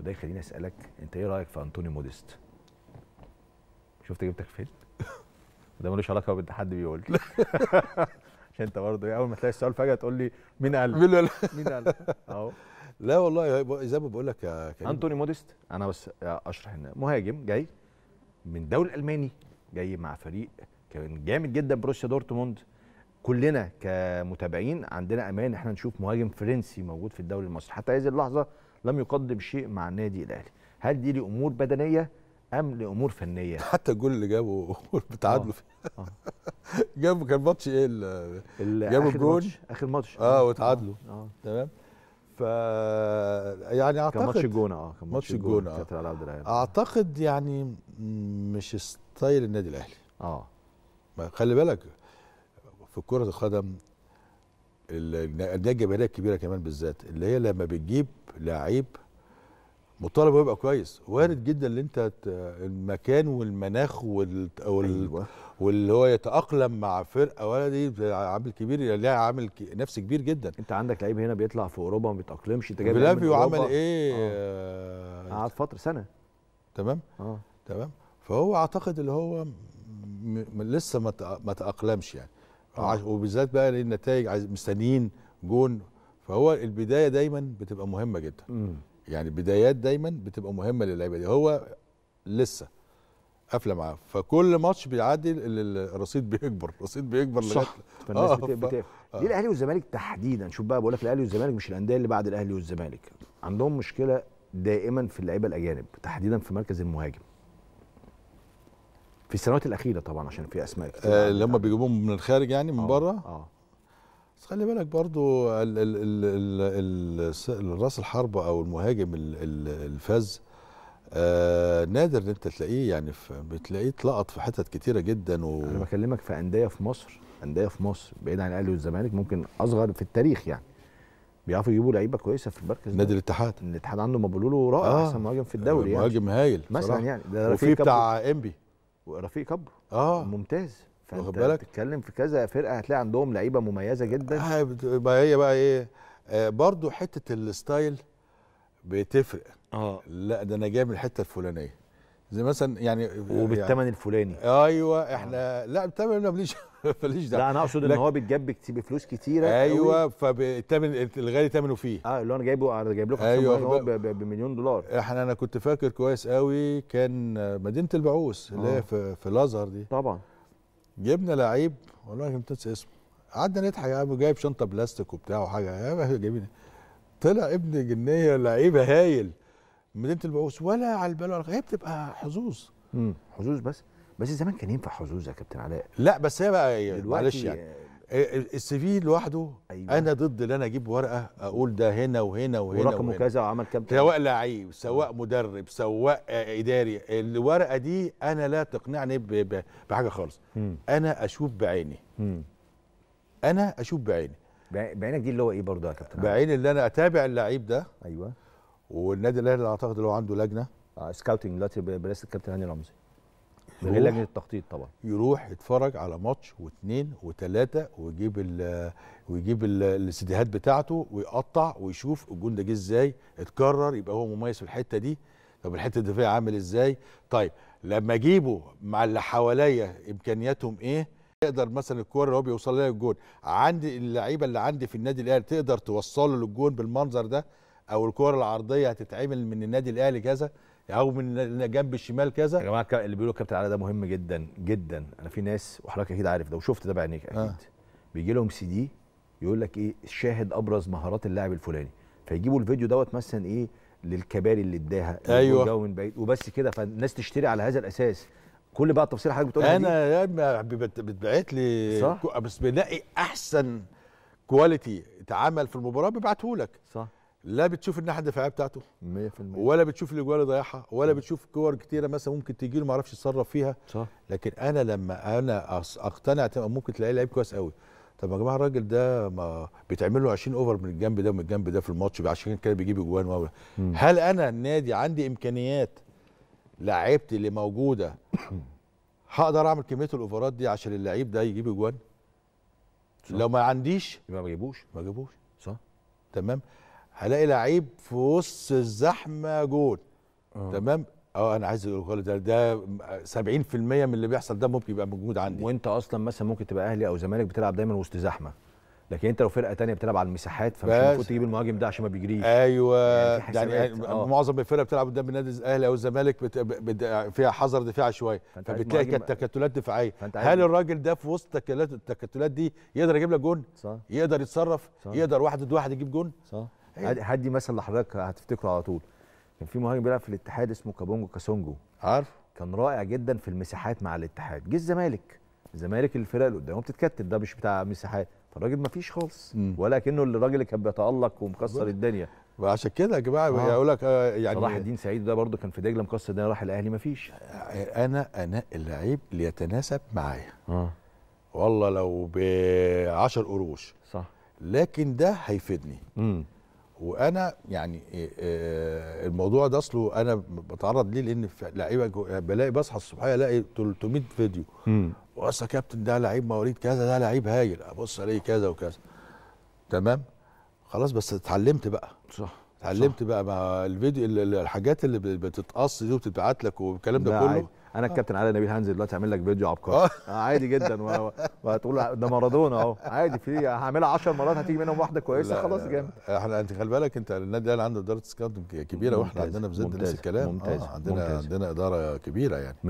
وده يخليني اسالك انت ايه رايك في انطوني موديست؟ شفت جبتك فين؟ ده ملوش علاقه بانت حد بيقول عشان انت برضه إيه، اول ما تلاقي السؤال فجاه تقول لي مين قال؟ مين قال؟ مين قال؟ اهو لا والله زي ما بقول لك يا كريم انطوني موديست انا بس اشرح ان مهاجم جاي من الدوري الالماني جاي مع فريق كان جامد جدا بروسيا دورتموند كلنا كمتابعين عندنا امان احنا نشوف مهاجم فرنسي موجود في الدوري المصري حتى هذه اللحظه لم يقدم شيء مع النادي الاهلي هل دي لامور بدنيه ام لامور فنيه حتى الجول اللي جابه بتعادلوا آه، فيه آه. جابه كان ماتش ايه جابوا الجول اخر ماتش اه وتعادلوا آه. تمام ف يعني اعتقد كان ماتش الجونه اه كان ماتش الجونه آه. اعتقد يعني مش ستايل النادي الاهلي اه خلي بالك في كره القدم الانديه الجماهيريه الكبيره كمان بالذات اللي هي لما بتجيب لعيب مطالب يبقى كويس وارد جدا ان انت المكان والمناخ وال... أيوة. واللي هو يتاقلم مع فرقه ولا دي عامل كبير يعني لاعب عامل نفس نفسي كبير جدا انت عندك لعيب هنا بيطلع في اوروبا ما بيتاقلمش انت جايب فيلافيو عمل ايه آه. قعد آه. آه. فتره سنه تمام اه تمام فهو اعتقد اللي هو م... لسه ما تاقلمش يعني اه. وبالذات بقى إيه النتائج مستنيين جون فهو البدايه دايما بتبقى مهمه جدا مم. يعني البدايات دايما بتبقى مهمه للعيبه دي هو لسه قافله معاه فكل ماتش بيعدي الرصيد بيكبر الرصيد بيكبر صح فالناس آه بتقفل آه. ليه الاهلي والزمالك تحديدا شوف بقى بقول لك الاهلي والزمالك مش الانديه اللي بعد الاهلي والزمالك عندهم مشكله دائما في اللعيبه الاجانب تحديدا في مركز المهاجم في السنوات الاخيره طبعا عشان في اسماء كتير آه هم بيجيبوهم من الخارج يعني من آه، بره اه بس خلي بالك برضو ال ال ال ال راس الحرب او المهاجم الفذ آه نادر ان انت تلاقيه يعني بتلاقيه اتلقط في حتت كتيره جدا انا بكلمك في انديه في مصر انديه في مصر بعيد عن الاهلي والزمالك ممكن اصغر في التاريخ يعني بيعرفوا يجيبوا لعيبه كويسه في المركز نادي الاتحاد الاتحاد عنده مبولولو رائع آه احسن مهاجم في الدوري آه، يعني مهاجم هايل مثلا يعني ده وفي بتاع انبي رفيق كبر اه ممتاز فانت بتتكلم في كذا فرقه هتلاقي عندهم لعيبه مميزه جدا آه بقى هي بقى ايه آه برضو حته الستايل بتفرق اه لا ده انا جاي من الحته الفلانيه زي مثلا يعني وبالثمن يعني الفلاني ايوه احنا آه. لا الثمن ماليش ماليش دعوه لا انا اقصد ان هو بيتجاب بفلوس كتيره ايوه فالثمن الغالي ثمنه فيه اه اللي انا جايبه انا جايب لكم ايوه هو بمليون دولار احنا انا كنت فاكر كويس قوي كان مدينه البعوث اللي هي آه. في, في الازهر دي طبعا جبنا لعيب والله ما ننسى اسمه قعدنا نضحك يا عم جايب شنطه بلاستيك وبتاع وحاجه جايبين طلع ابن جنيه لعيب هايل مدينه البعوث ولا على البال ولا هي بتبقى حظوظ حظوظ بس بس زمان كان ينفع حظوظ يا كابتن علاء لا بس هي بقى إيه، معلش يعني آه، إيه، إيه، السي في لوحده أيوة. انا ضد ان انا اجيب ورقه اقول ده هنا وهنا وهنا ورقمه كذا وعمل كام سواء لعيب سواء مدرب سواء اداري الورقه دي انا لا تقنعني بحاجه خالص م. انا اشوف بعيني م. انا اشوف بعيني بعينك دي اللي هو ايه برضه يا كابتن بعيني اللي انا اتابع اللعيب ده ايوه والنادي الاهلي اعتقد لو عنده لجنه آه سكاوتنج دلوقتي برئاسه الكابتن هاني رمزي من غير لجنه التخطيط طبعا يروح يتفرج على ماتش واثنين وثلاثه ويجيب الـ ويجيب الاستديوهات بتاعته ويقطع ويشوف الجون ده جه ازاي اتكرر يبقى هو مميز في الحته دي طب الحته الدفاعيه عامل ازاي طيب لما اجيبه مع اللي حواليا امكانياتهم ايه تقدر مثلا الكوره اللي هو بيوصل لها الجون عندي اللعيبه اللي عندي في النادي الاهلي تقدر توصله للجون بالمنظر ده او الكور العرضيه هتتعمل من النادي الاهلي كذا او من الجنب الشمال كذا يا جماعه اللي بيقولوا كابتن علي ده مهم جدا جدا انا في ناس وحضرتك اكيد عارف ده وشفت ده بعينيك اكيد آه. بيجي لهم سي دي يقول لك ايه شاهد ابرز مهارات اللاعب الفلاني فيجيبوا الفيديو دوت مثلا ايه للكباري اللي اداها ايوه جو من بعيد وبس كده فالناس تشتري على هذا الاساس كل بقى التفصيل حضرتك بتقولها انا يا بتبعت لي صح؟ بس بنقي احسن كواليتي اتعمل في المباراه ببعته لك صح لا بتشوف الناحيه الدفاعيه بتاعته 100% ولا بتشوف الاجوال اللي ضيعها ولا بتشوف كور كتيره مثلا ممكن تجي له ما يعرفش يتصرف فيها صح لكن انا لما انا اقتنع ممكن تلاقيه لعيب كويس قوي طب يا جماعه الراجل ده ما بيتعمل له 20 اوفر من الجنب ده ومن الجنب ده في الماتش عشان كده بيجيب اجوان هل انا النادي عندي امكانيات لعيبتي اللي موجوده هقدر اعمل كميه الاوفرات دي عشان اللعيب ده يجيب اجوان لو ما عنديش يبقى ما اجيبوش ما اجيبوش صح تمام هلاقي لعيب في وسط الزحمه جول آه. تمام اه انا عايز اقول ده ده 70% من اللي بيحصل ده ممكن يبقى موجود عندي وانت اصلا مثلا ممكن تبقى اهلي او زمالك بتلعب دايما وسط زحمه لكن انت لو فرقه تانية بتلعب على المساحات فمش المفروض تجيب المهاجم ده عشان ما بيجريش ايوه يعني, يعني آه. معظم الفرق بتلعب قدام النادي الاهلي او الزمالك بت... بت... فيها حذر دفاعي شويه فبتلاقي كانت تكتلات دفاعيه هل الراجل ده في وسط التكتلات التكتلات دي يقدر يجيب لك جون صح. يقدر يتصرف صح. يقدر واحد ضد واحد يجيب جون صح. هدي أيوة. مثل لحضرتك هتفتكره على طول كان في مهاجم بيلعب في الاتحاد اسمه كابونجو كاسونجو عارف كان رائع جدا في المساحات مع الاتحاد جه الزمالك الزمالك الفرق اللي قدامه بتتكتل ده مش بتاع مساحات فالراجل ما فيش خالص ولا كانه الراجل اللي كان بيتالق ومكسر الدنيا وعشان كده يا جماعه آه. يقول لك آه، يعني صلاح الدين سعيد ده برده كان في دجله مكسر الدنيا راح الاهلي ما فيش انا انا اللعيب اللي يتناسب معايا آه. والله لو ب 10 قروش صح لكن ده هيفيدني امم وانا يعني آه، آه، الموضوع ده اصله انا بتعرض ليه لان لعيبه بلاقي بصحى الصبحيه الاقي 300 فيديو بص يا كابتن ده لعيب مواليد كذا ده لعيب هايل ابص الاقي كذا وكذا تمام خلاص بس اتعلمت بقى صح اتعلمت بقى مع الفيديو الحاجات اللي بتتقص دي وبتتبعت لك والكلام ده كله انا آه. الكابتن علي نبيل هنزل دلوقتي اعمل لك فيديو عبقري آه. آه، عادي جدا وهتقول ده مارادونا اهو عادي في هعملها 10 مرات هتيجي منهم واحده كويسه خلاص جامد احنا انت خلي بالك انت النادي الاهلي عنده اداره سكاوتنج كبيره واحنا عندنا في زد نفس الكلام ممتاز. آه عندنا ممتاز. عندنا اداره كبيره يعني